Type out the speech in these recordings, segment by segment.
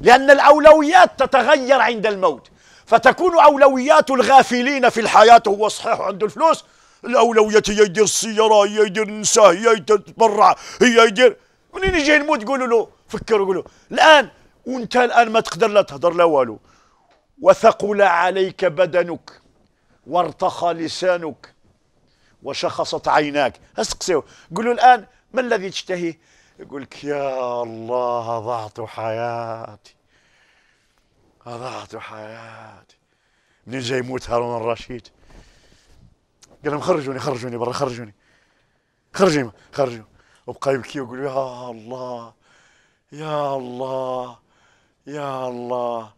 لأن الأولويات تتغير عند الموت فتكون أولويات الغافلين في الحياة هو صحيح عند الفلوس الأولويات هي يدير السيارة هي يدير النساء هي تبرع هي يدير منين يجي الموت قولوا له فكر قولوا الآن وانت الآن ما تقدر لا تهضر لا والو وثقل عليك بدنك وارتخى لسانك وشخصت عيناك اسقسيو قولوا الآن ما الذي تشتهيه يقول لك يا الله أضعت حياتي أضعت حياتي منين جاي يموت هارون الرشيد قال لهم خرجوني خرجوني برا خرجوني خرجوني خرجوني وبقى يبكي ويقول يا الله يا الله يا الله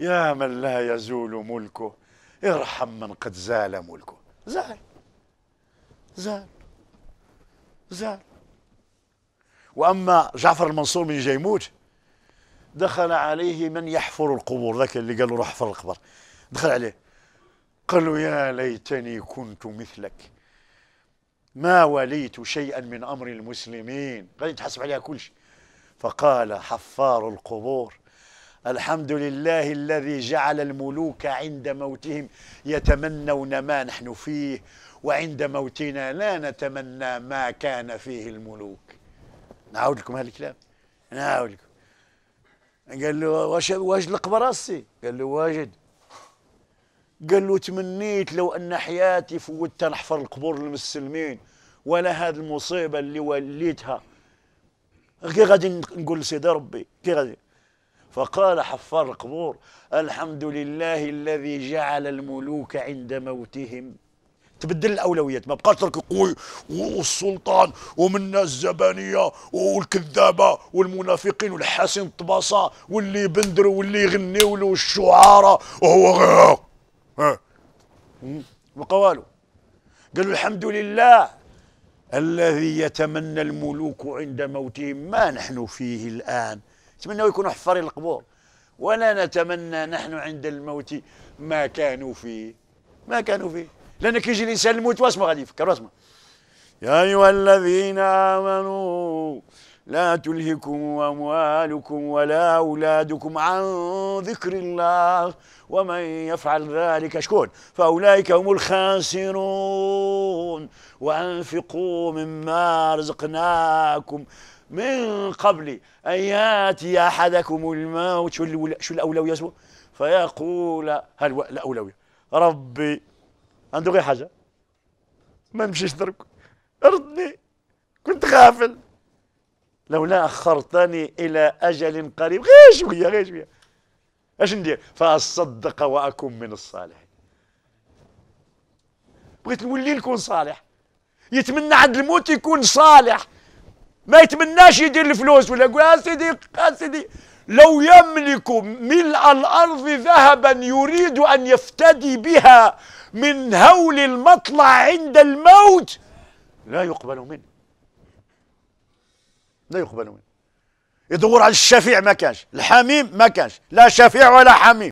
يا من لا يزول ملكه ارحم من قد زال ملكه زال زال زال واما جعفر المنصور من جيموت دخل عليه من يحفر القبور ذاك اللي قال له روح احفر القبر دخل عليه قال له يا ليتني كنت مثلك ما وليت شيئا من امر المسلمين غادي تحسب عليها كل شيء فقال حفار القبور الحمد لله الذي جعل الملوك عند موتهم يتمنون ما نحن فيه وعند موتنا لا نتمنى ما كان فيه الملوك نعاود لكم هالكلام الكلام نعاود لكم قال له واش واجد راسي قال له واجد قال له تمنيت لو ان حياتي فوتها نحفر القبور للمسلمين ولا هذه المصيبه اللي وليتها كي غادي نقول لسيدي ربي كي غادي فقال حفار القبور الحمد لله الذي جعل الملوك عند موتهم تبدل الاولويات ما بقاش ترك قوي والسلطان ومنا الزبانيه والكذابه والمنافقين والحاسين الطباصه واللي بندر واللي يغني ولو الشعارة وهو غير ما قالوا قالوا الحمد لله الذي يتمنى الملوك عند موتهم ما نحن فيه الان يتمنوا يكونوا حفاري القبور ولا نتمنى نحن عند الموت ما كانوا فيه ما كانوا فيه لان كي يجي الانسان الموت واسمه غادي يفكر واسمه يا ايها الذين امنوا لا تلهكم اموالكم ولا اولادكم عن ذكر الله ومن يفعل ذلك شكون فاولئك هم الخاسرون وانفقوا مما رزقناكم من قبل أن يأتي أحدكم الموت شو الأولوية فيقول هل الأولوية ربي عنده غير حاجه ما نمشيش درك اردني كنت غافل لولا اخرتني الى اجل قريب غير شويه غير شويه اش ندير فاصدق واكون من الصالحين بغيت نولي نكون صالح يتمنى عند الموت يكون صالح ما يتمناش يدير الفلوس ولا يقول سيدي سيدي لو يملك ملء الأرض ذهبا يريد أن يفتدي بها من هول المطلع عند الموت لا يقبل منه لا يقبل منه يدور على الشفيع ما كانش الحميم ما كانش لا شفيع ولا حميم